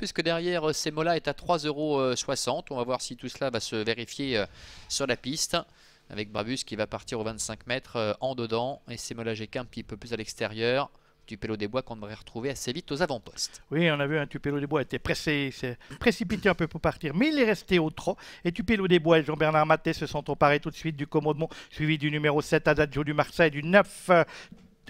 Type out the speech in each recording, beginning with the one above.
puisque derrière euh, Semola est à 3,60€. On va voir si tout cela va se vérifier euh, sur la piste avec Brabus qui va partir aux 25 mètres euh, en dedans et Semola j'ai un petit peu plus à l'extérieur. Tupelo des Bois qu'on devrait retrouver assez vite aux avant-postes. Oui, on a vu un hein, Tupelo des Bois était pressé, s'est précipité un peu pour partir, mais il est resté au trot. Et Tupelo des Bois et Jean-Bernard Maté se sont emparés tout de suite du Commandement, suivi du numéro 7 Adagio du Marseille, du 9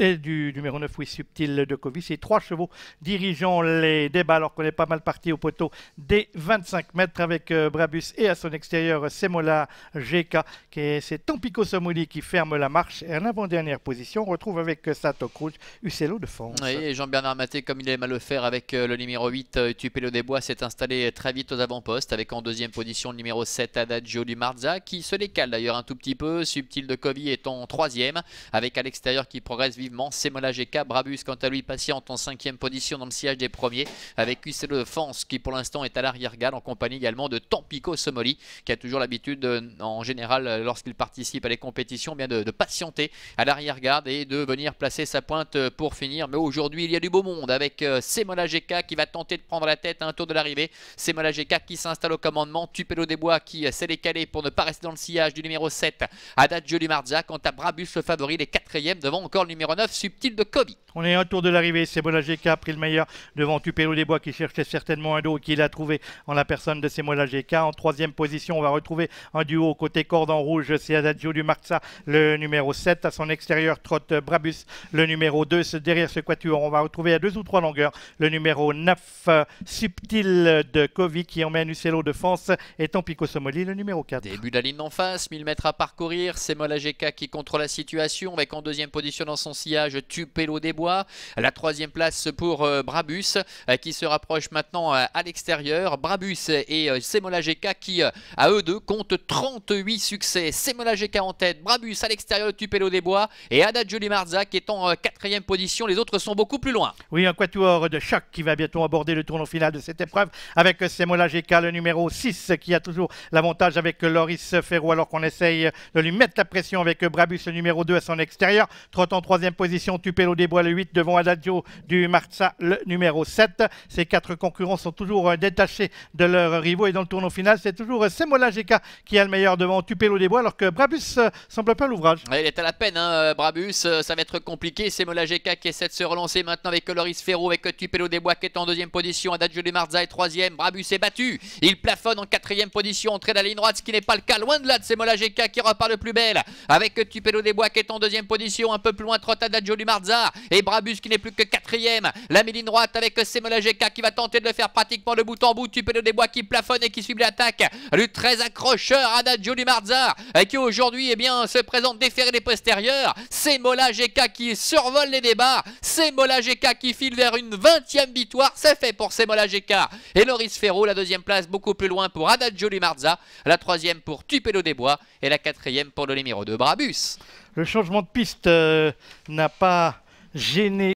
du numéro 9, oui, subtil de Kovic. Et trois chevaux dirigeant les débats, alors qu'on est pas mal parti au poteau des 25 mètres avec euh, Brabus et à son extérieur Semola GK. qui C'est Tampico Somoli qui ferme la marche. Et en avant-dernière position, on retrouve avec euh, Sato Cruz Ucelo de France. Oui, et Jean-Bernard Maté, comme il aime à le faire avec euh, le numéro 8, Tupelo des Bois, s'est installé très vite aux avant-postes avec en deuxième position le numéro 7, Adagio du Marza, qui se décale d'ailleurs un tout petit peu. Subtil de Kovic est en troisième avec à l'extérieur qui progresse vivement c'est Semola GK, Brabus quant à lui patiente en cinquième position dans le sillage des premiers avec Ucelo de France qui pour l'instant est à l'arrière-garde en compagnie également de Tampico Somoli qui a toujours l'habitude euh, en général euh, lorsqu'il participe à les compétitions bien de, patienter à l'arrière-garde et de venir placer sa pointe euh, pour finir mais aujourd'hui il y a du beau monde avec Semola GK qui va tenter de prendre la tête à un tour de l'arrivée Semola GK qui s'installe au commandement Tupelo des Bois qui s'est décalé pour ne pas rester dans le sillage du numéro 7 à date Marzia, quant à Brabus le favori les quatrième devant encore le numéro 9 subtil de Kobe. On est tour de l'arrivée, c'est GK a pris le meilleur devant Tupelo des Bois qui cherchait certainement un dos et qui l'a trouvé en la personne de Semola GK. En troisième position, on va retrouver un duo côté cordon rouge, c'est Adagio du Marxa, le numéro 7. À son extérieur, trotte Brabus, le numéro 2. Derrière ce quatuor, on va retrouver à deux ou trois longueurs le numéro 9, euh, Subtil de Kovi qui emmène Ucelo de France et Tampico Somoli, le numéro 4. Début de la ligne en face, 1000 mètres à parcourir, Semola GK qui contrôle la situation avec en deuxième position dans son sillage Tupelo des Bois. La troisième place pour euh, Brabus euh, qui se rapproche maintenant euh, à l'extérieur. Brabus et Semola GK qui, à eux deux, comptent 38 succès. Semola GK en tête, Brabus à l'extérieur de Tupelo des Bois et Ada Marza qui est en quatrième position. Les autres sont beaucoup plus loin. Oui, un quatuor de choc qui va bientôt aborder le tournoi final de cette épreuve avec Semola GK, le numéro 6 qui a toujours l'avantage avec Loris Ferro alors qu'on essaye de lui mettre la pression avec Brabus, le numéro 2 à son extérieur. en troisième position, Tupelo Desbois le 8 devant Adagio du Marza le numéro 7. Ces quatre concurrents sont toujours euh, détachés de leurs rivaux et dans le tournoi final, c'est toujours euh, Semola GK qui a le meilleur devant Tupelo Desbois alors que Brabus euh, semble pas l'ouvrage. Il est à la peine, hein, Brabus, ça va être compliqué. Semola GK qui essaie de se relancer maintenant avec Loris Ferro, avec Tupelo Desbois qui est en deuxième position, Adagio du Marza est troisième, Brabus est battu. Il plafonne en quatrième position, entrée de la ligne droite, ce qui n'est pas le cas. Loin de là de Semola qui repart le plus belle avec Tupelo Desbois qui est en deuxième position, un peu plus loin, trotte Adagio du marza et Brabus qui n'est plus que quatrième. La midi droite avec Semola GK qui va tenter de le faire pratiquement de bout en bout. Tupelo des Bois qui plafonne et qui suit l'attaque Le très accrocheur Adagio du Marzar qui aujourd'hui et eh bien se présente déféré des postérieurs. Semola GK qui survole les débats. Semola GK qui file vers une 20 victoire. C'est fait pour Semola GK. Et Loris Ferro, la deuxième place beaucoup plus loin pour Adagio du Marza. La troisième pour Tupelo des Bois et la quatrième pour le de Brabus le changement de piste euh, n'a pas gêné